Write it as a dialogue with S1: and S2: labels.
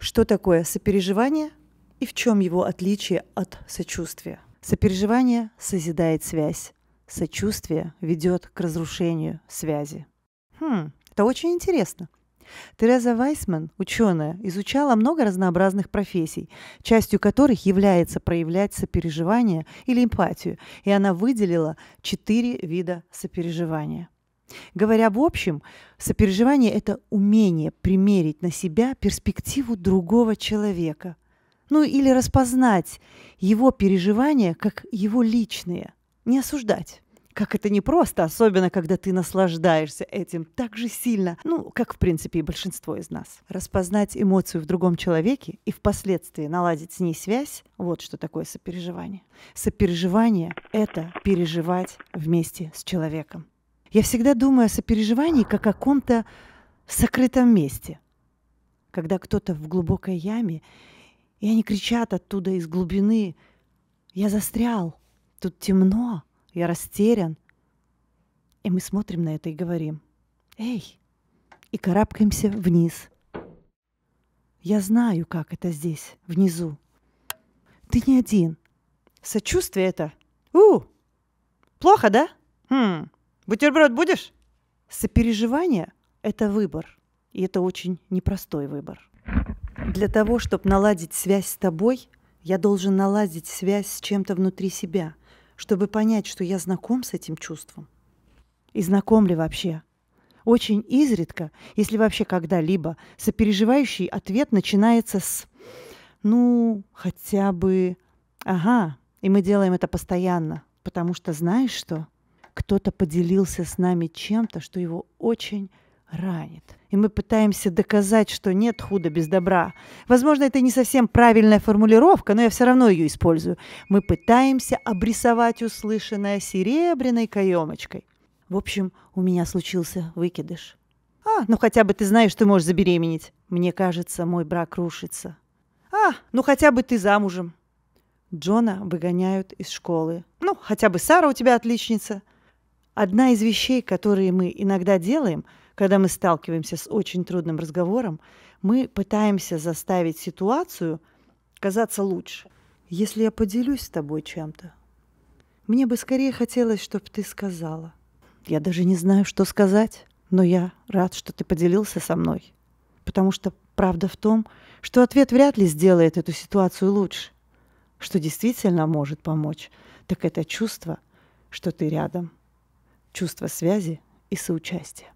S1: Что такое сопереживание и в чем его отличие от сочувствия? Сопереживание созидает связь. Сочувствие ведет к разрушению связи. Хм, это очень интересно. Тереза Вайсман, ученая, изучала много разнообразных профессий, частью которых является проявлять сопереживание или эмпатию, и она выделила четыре вида сопереживания – Говоря в общем, сопереживание – это умение примерить на себя перспективу другого человека, ну или распознать его переживания как его личные, не осуждать. Как это непросто, особенно когда ты наслаждаешься этим так же сильно, ну, как, в принципе, и большинство из нас. Распознать эмоцию в другом человеке и впоследствии наладить с ней связь – вот что такое сопереживание. Сопереживание – это переживать вместе с человеком. Я всегда думаю о сопереживании как о ком то сокрытом месте, когда кто-то в глубокой яме, и они кричат оттуда из глубины, «Я застрял, тут темно, я растерян». И мы смотрим на это и говорим, «Эй!» и карабкаемся вниз. Я знаю, как это здесь, внизу. Ты не один. Сочувствие это. У! Плохо, да? Хм, Бутерброд будешь? Сопереживание – это выбор. И это очень непростой выбор. Для того, чтобы наладить связь с тобой, я должен наладить связь с чем-то внутри себя, чтобы понять, что я знаком с этим чувством. И знаком ли вообще? Очень изредка, если вообще когда-либо, сопереживающий ответ начинается с «ну, хотя бы...» Ага, и мы делаем это постоянно, потому что знаешь что – кто-то поделился с нами чем-то, что его очень ранит. И мы пытаемся доказать, что нет худа без добра. Возможно, это не совсем правильная формулировка, но я все равно ее использую. Мы пытаемся обрисовать услышанное серебряной каемочкой. В общем, у меня случился выкидыш. А, ну хотя бы ты знаешь, что можешь забеременеть. Мне кажется, мой брак рушится. А, ну хотя бы ты замужем. Джона выгоняют из школы. Ну, хотя бы Сара у тебя отличница. Одна из вещей, которые мы иногда делаем, когда мы сталкиваемся с очень трудным разговором, мы пытаемся заставить ситуацию казаться лучше. Если я поделюсь с тобой чем-то, мне бы скорее хотелось, чтобы ты сказала. Я даже не знаю, что сказать, но я рад, что ты поделился со мной. Потому что правда в том, что ответ вряд ли сделает эту ситуацию лучше. Что действительно может помочь, так это чувство, что ты рядом чувство связи и соучастия.